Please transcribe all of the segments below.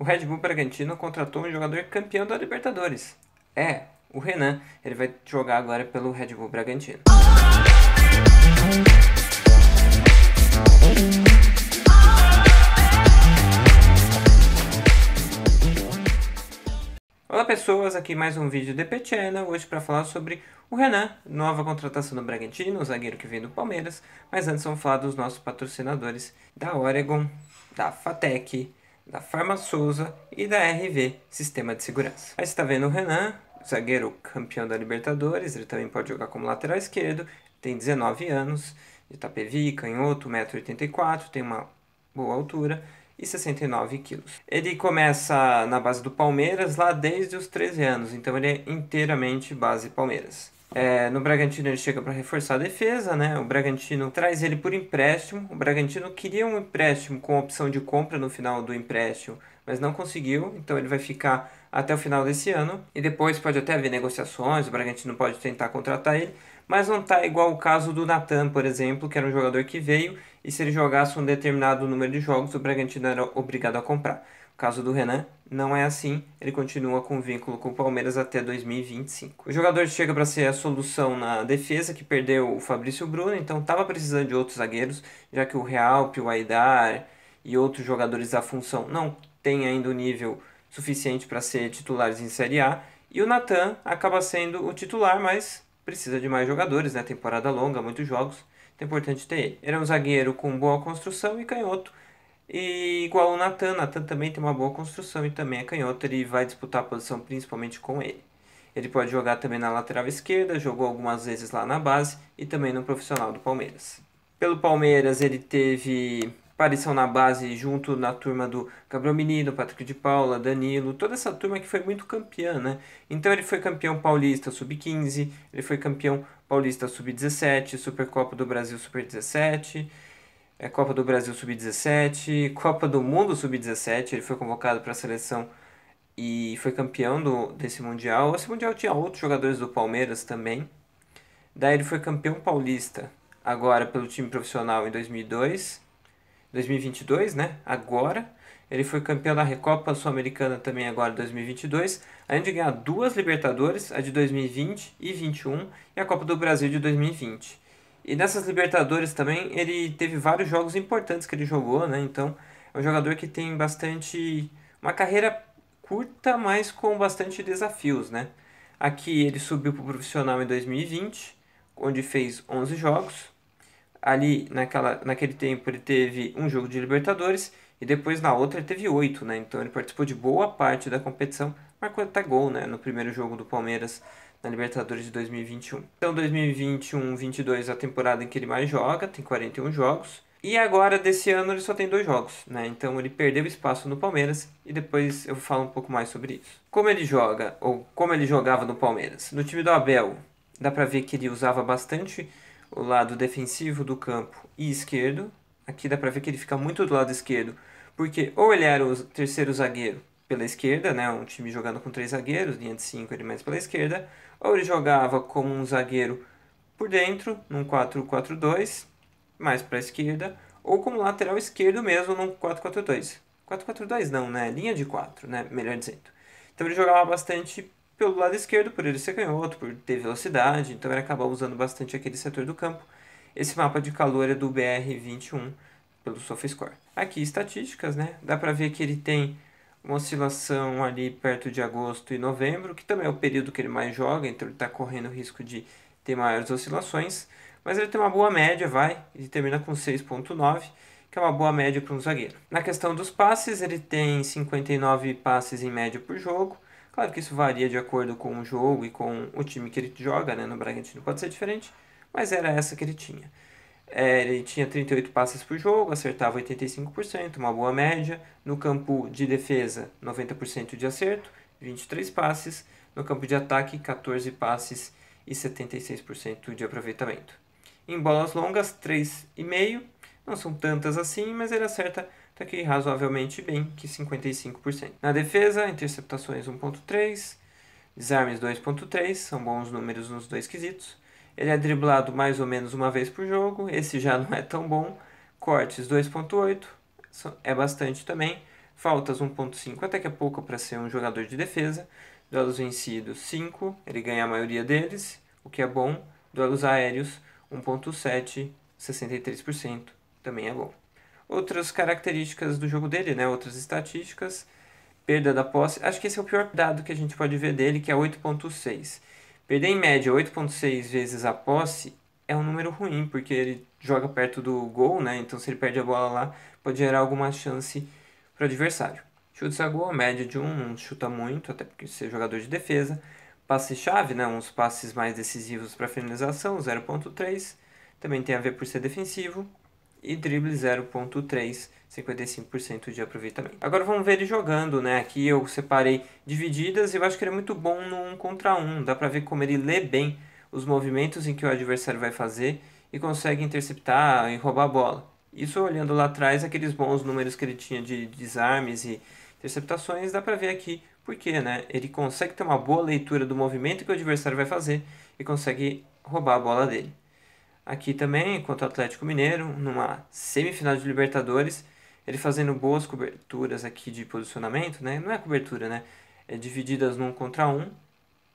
o Red Bull Bragantino contratou um jogador campeão da Libertadores. É, o Renan. Ele vai jogar agora pelo Red Bull Bragantino. Olá pessoas, aqui mais um vídeo de Petiana, hoje para falar sobre o Renan, nova contratação do Bragantino, o zagueiro que vem do Palmeiras, mas antes vamos falar dos nossos patrocinadores da Oregon, da Fatec, da Farma Souza e da RV Sistema de Segurança. Aí você está vendo o Renan, zagueiro campeão da Libertadores, ele também pode jogar como lateral esquerdo, tem 19 anos, de Itapevi, canhoto, 1,84m, tem uma boa altura e 69 kg. Ele começa na base do Palmeiras lá desde os 13 anos, então ele é inteiramente base Palmeiras. É, no Bragantino ele chega para reforçar a defesa, né? O Bragantino traz ele por empréstimo. O Bragantino queria um empréstimo com opção de compra no final do empréstimo, mas não conseguiu, então ele vai ficar até o final desse ano e depois pode até haver negociações, o Bragantino pode tentar contratar ele, mas não tá igual o caso do Natan, por exemplo, que era um jogador que veio e se ele jogasse um determinado número de jogos, o Bragantino era obrigado a comprar. O caso do Renan não é assim, ele continua com vínculo com o Palmeiras até 2025. O jogador chega para ser a solução na defesa, que perdeu o Fabrício Bruno, então estava precisando de outros zagueiros, já que o Realp, o Aidar e outros jogadores da função não têm ainda o nível suficiente para ser titulares em Série A. E o Natan acaba sendo o titular, mas precisa de mais jogadores, né? Temporada longa, muitos jogos, então é importante ter ele. Ele é um zagueiro com boa construção e canhoto, e igual o Natan, Natan também tem uma boa construção e também é canhoto, ele vai disputar a posição principalmente com ele. Ele pode jogar também na lateral esquerda, jogou algumas vezes lá na base e também no profissional do Palmeiras. Pelo Palmeiras, ele teve aparição na base junto na turma do Gabriel Menino, Patrick de Paula, Danilo, toda essa turma que foi muito campeã, né? Então ele foi campeão paulista sub-15, ele foi campeão paulista sub-17, Supercopa do Brasil super-17 é Copa do Brasil Sub-17, Copa do Mundo Sub-17, ele foi convocado para a seleção e foi campeão do, desse Mundial. Esse Mundial tinha outros jogadores do Palmeiras também. Daí ele foi campeão paulista, agora pelo time profissional em 2002, 2022, né? Agora. Ele foi campeão da Recopa Sul-Americana também agora em 2022, além de ganhar duas Libertadores, a de 2020 e 21 e a Copa do Brasil de 2020. E nessas Libertadores também, ele teve vários jogos importantes que ele jogou, né? Então, é um jogador que tem bastante. uma carreira curta, mas com bastante desafios, né? Aqui ele subiu para o profissional em 2020, onde fez 11 jogos. Ali, naquela, naquele tempo, ele teve um jogo de Libertadores e depois na outra ele teve oito né? Então, ele participou de boa parte da competição, marcou até gol, né? No primeiro jogo do Palmeiras na Libertadores de 2021. Então 2021-22 é a temporada em que ele mais joga, tem 41 jogos. E agora desse ano ele só tem dois jogos, né? Então ele perdeu espaço no Palmeiras e depois eu falo um pouco mais sobre isso. Como ele joga ou como ele jogava no Palmeiras? No time do Abel, dá para ver que ele usava bastante o lado defensivo do campo e esquerdo. Aqui dá para ver que ele fica muito do lado esquerdo, porque ou ele era o terceiro zagueiro pela esquerda, né, um time jogando com três zagueiros, linha de cinco ele mais pela esquerda, ou ele jogava como um zagueiro por dentro, num 4-4-2, mais para a esquerda, ou como lateral esquerdo mesmo, num 4-4-2. 4-4-2 não, né? Linha de 4, né? Melhor dizendo. Então ele jogava bastante pelo lado esquerdo, por ele ser canhoto, por ter velocidade, então ele acabava usando bastante aquele setor do campo. Esse mapa de calor é do BR21 pelo SofaScore. Aqui estatísticas, né? Dá para ver que ele tem uma oscilação ali perto de agosto e novembro, que também é o período que ele mais joga, então ele está correndo risco de ter maiores oscilações, mas ele tem uma boa média, vai, ele termina com 6.9, que é uma boa média para um zagueiro. Na questão dos passes, ele tem 59 passes em média por jogo, claro que isso varia de acordo com o jogo e com o time que ele joga, né, no Bragantino pode ser diferente, mas era essa que ele tinha. É, ele tinha 38 passes por jogo, acertava 85%, uma boa média. No campo de defesa, 90% de acerto, 23 passes. No campo de ataque, 14 passes e 76% de aproveitamento. Em bolas longas, 3,5%. Não são tantas assim, mas ele acerta até que razoavelmente bem, que 55%. Na defesa, interceptações 1.3, desarmes 2.3, são bons números nos dois quesitos. Ele é driblado mais ou menos uma vez por jogo, esse já não é tão bom. Cortes 2.8 é bastante também. Faltas 1.5 até que é pouco para ser um jogador de defesa. Duelos vencidos 5, ele ganha a maioria deles, o que é bom. Duelos aéreos 1.7, 63% também é bom. Outras características do jogo dele, né? outras estatísticas perda da posse. Acho que esse é o pior dado que a gente pode ver dele, que é 8.6. Perder em média 8,6 vezes a posse é um número ruim, porque ele joga perto do gol, né? Então, se ele perde a bola lá, pode gerar alguma chance para o adversário. Chutes a gol, média de um, não chuta muito, até porque ser é jogador de defesa. Passe-chave, né? Uns passes mais decisivos para finalização, 0,3. Também tem a ver por ser defensivo e drible 0.3, 55% de aproveitamento. Agora vamos ver ele jogando, né? Aqui eu separei divididas e eu acho que ele é muito bom no 1 contra 1. Dá para ver como ele lê bem os movimentos em que o adversário vai fazer e consegue interceptar e roubar a bola. Isso olhando lá atrás, aqueles bons números que ele tinha de desarmes e interceptações, dá para ver aqui porque né? ele consegue ter uma boa leitura do movimento que o adversário vai fazer e consegue roubar a bola dele aqui também contra o Atlético Mineiro, numa semifinal de Libertadores, ele fazendo boas coberturas aqui de posicionamento, né? Não é cobertura, né? É divididas num contra um.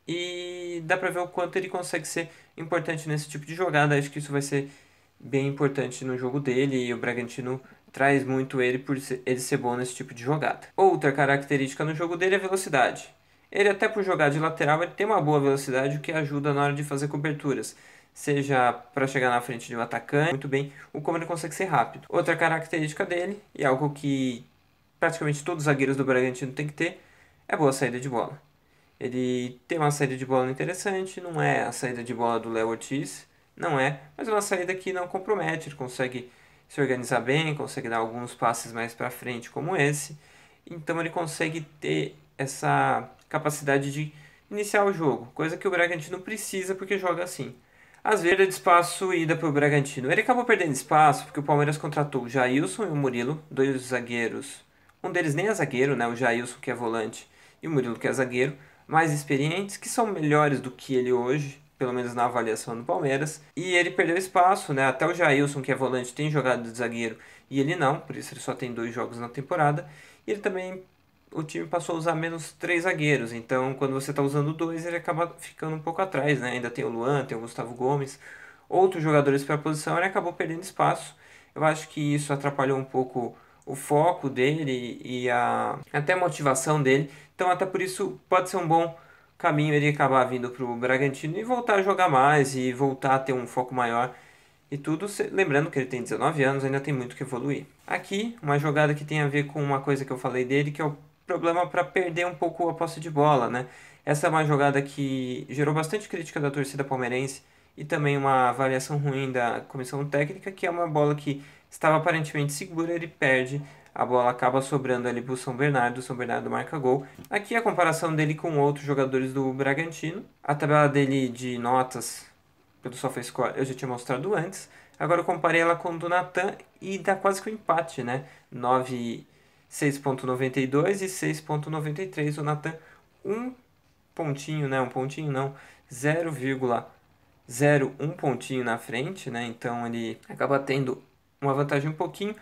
E dá pra ver o quanto ele consegue ser importante nesse tipo de jogada. Acho que isso vai ser bem importante no jogo dele e o Bragantino traz muito ele por ele ser bom nesse tipo de jogada. Outra característica no jogo dele é a velocidade. Ele até por jogar de lateral ele tem uma boa velocidade, o que ajuda na hora de fazer coberturas seja para chegar na frente de um atacante, muito bem, o como ele consegue ser rápido. Outra característica dele, e algo que praticamente todos os zagueiros do Bragantino tem que ter, é boa saída de bola. Ele tem uma saída de bola interessante, não é a saída de bola do Léo Ortiz, não é, mas é uma saída que não compromete, ele consegue se organizar bem, consegue dar alguns passes mais para frente como esse. Então ele consegue ter essa capacidade de iniciar o jogo, coisa que o Bragantino precisa porque joga assim. Às vezes espaço ida para o Bragantino. Ele acabou perdendo espaço porque o Palmeiras contratou o Jailson e o Murilo, dois zagueiros. Um deles nem é zagueiro, né? O Jailson que é volante e o Murilo que é zagueiro, mais experientes, que são melhores do que ele hoje, pelo menos na avaliação do Palmeiras. E ele perdeu espaço, né? Até o Jailson que é volante tem jogado de zagueiro e ele não, por isso ele só tem dois jogos na temporada. E ele também o time passou a usar menos três zagueiros. Então, quando você está usando dois, ele acaba ficando um pouco atrás, né? Ainda tem o Luan, tem o Gustavo Gomes, outros jogadores para a posição, ele acabou perdendo espaço. Eu acho que isso atrapalhou um pouco o foco dele e a até a motivação dele. Então, até por isso pode ser um bom caminho ele acabar vindo para o Bragantino e voltar a jogar mais e voltar a ter um foco maior e tudo, lembrando que ele tem 19 anos, ainda tem muito que evoluir. Aqui, uma jogada que tem a ver com uma coisa que eu falei dele, que é o problema para perder um pouco a posse de bola, né? Essa é uma jogada que gerou bastante crítica da torcida palmeirense e também uma avaliação ruim da comissão técnica, que é uma bola que estava aparentemente segura, ele perde, a bola acaba sobrando ali para o São Bernardo, o São Bernardo marca gol. Aqui a comparação dele com outros jogadores do Bragantino, a tabela dele de notas pelo SofaScore eu já tinha mostrado antes, agora eu comparei ela com o do Natan e dá quase que um empate, né? 9 6.92 e 6.93. O Natan, um pontinho, né? Um pontinho não, 0,01 pontinho na frente, né? Então ele acaba tendo uma vantagem um pouquinho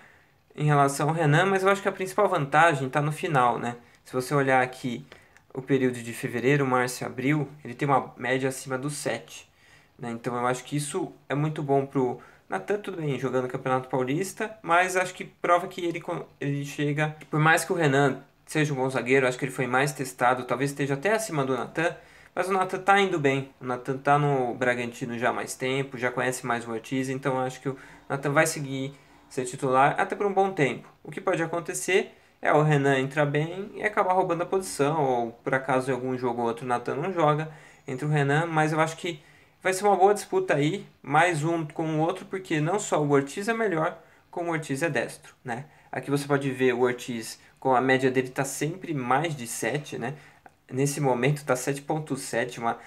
em relação ao Renan, mas eu acho que a principal vantagem está no final, né? Se você olhar aqui o período de fevereiro, março e abril, ele tem uma média acima do 7. Né? Então eu acho que isso é muito bom para o Natan, tudo bem, jogando Campeonato Paulista, mas acho que prova que ele, ele chega. Por mais que o Renan seja um bom zagueiro, acho que ele foi mais testado, talvez esteja até acima do Natan. Mas o Natan tá indo bem. O Natan tá no Bragantino já há mais tempo, já conhece mais o Ortiz, então acho que o Natan vai seguir ser titular até por um bom tempo. O que pode acontecer é o Renan entrar bem e acabar roubando a posição, ou por acaso em algum jogo ou outro o Natan não joga, entre o Renan, mas eu acho que Vai ser uma boa disputa aí, mais um com o outro, porque não só o Ortiz é melhor, como o Ortiz é destro, né? Aqui você pode ver o Ortiz com a média dele tá sempre mais de 7, né? Nesse momento tá 7.7, uma,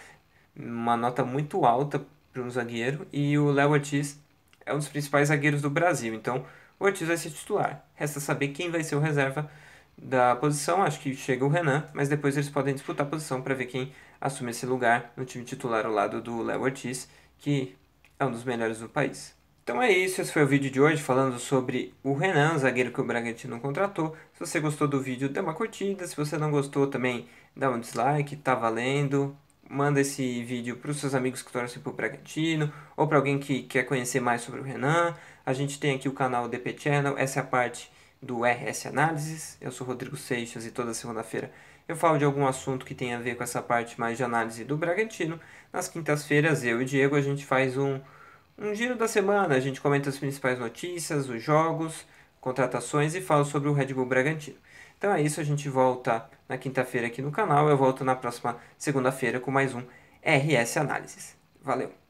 uma nota muito alta para um zagueiro, e o Léo Ortiz é um dos principais zagueiros do Brasil, então o Ortiz vai ser titular. Resta saber quem vai ser o reserva da posição, acho que chega o Renan, mas depois eles podem disputar a posição para ver quem assume esse lugar no time titular ao lado do Léo Ortiz, que é um dos melhores do país. Então é isso, esse foi o vídeo de hoje falando sobre o Renan, zagueiro que o Bragantino contratou. Se você gostou do vídeo, dá uma curtida. Se você não gostou também, dá um dislike, tá valendo. Manda esse vídeo para os seus amigos que torcem para o Bragantino ou para alguém que quer conhecer mais sobre o Renan. A gente tem aqui o canal DP Channel, essa é a parte do RS Análises. Eu sou Rodrigo Seixas e toda segunda-feira eu falo de algum assunto que tem a ver com essa parte mais de análise do Bragantino. Nas quintas-feiras, eu e o Diego, a gente faz um, um giro da semana. A gente comenta as principais notícias, os jogos, contratações e fala sobre o Red Bull Bragantino. Então é isso, a gente volta na quinta-feira aqui no canal. Eu volto na próxima segunda-feira com mais um RS Análises. Valeu!